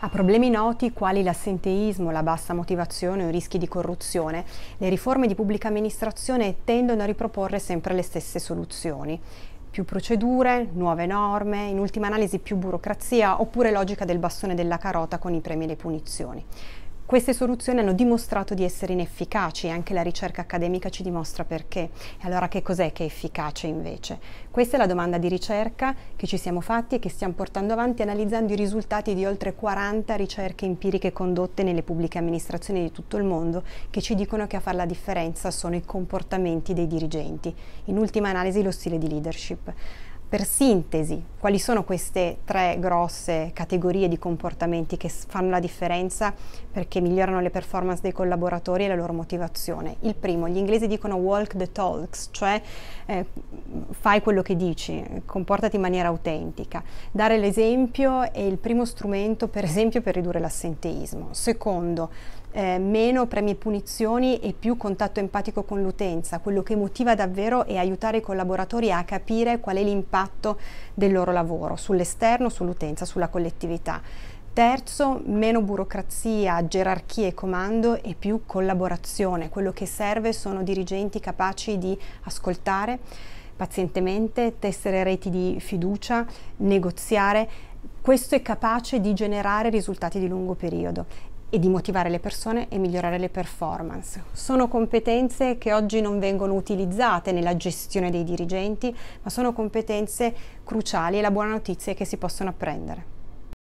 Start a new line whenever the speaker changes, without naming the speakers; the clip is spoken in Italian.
A problemi noti quali l'assenteismo, la bassa motivazione o i rischi di corruzione, le riforme di pubblica amministrazione tendono a riproporre sempre le stesse soluzioni. Più procedure, nuove norme, in ultima analisi più burocrazia oppure logica del bastone della carota con i premi e le punizioni. Queste soluzioni hanno dimostrato di essere inefficaci e anche la ricerca accademica ci dimostra perché. E allora che cos'è che è efficace invece? Questa è la domanda di ricerca che ci siamo fatti e che stiamo portando avanti analizzando i risultati di oltre 40 ricerche empiriche condotte nelle pubbliche amministrazioni di tutto il mondo che ci dicono che a fare la differenza sono i comportamenti dei dirigenti, in ultima analisi lo stile di leadership per sintesi, quali sono queste tre grosse categorie di comportamenti che fanno la differenza perché migliorano le performance dei collaboratori e la loro motivazione? Il primo, gli inglesi dicono walk the talks, cioè eh, fai quello che dici, comportati in maniera autentica. Dare l'esempio è il primo strumento, per esempio, per ridurre l'assenteismo. Secondo, eh, meno premi e punizioni e più contatto empatico con l'utenza. Quello che motiva davvero è aiutare i collaboratori a capire qual è l'impatto del loro lavoro sull'esterno, sull'utenza, sulla collettività. Terzo, meno burocrazia, gerarchie e comando e più collaborazione. Quello che serve sono dirigenti capaci di ascoltare pazientemente, tessere reti di fiducia, negoziare. Questo è capace di generare risultati di lungo periodo e di motivare le persone e migliorare le performance. Sono competenze che oggi non vengono utilizzate nella gestione dei dirigenti, ma sono competenze cruciali e la buona notizia è che si possono apprendere.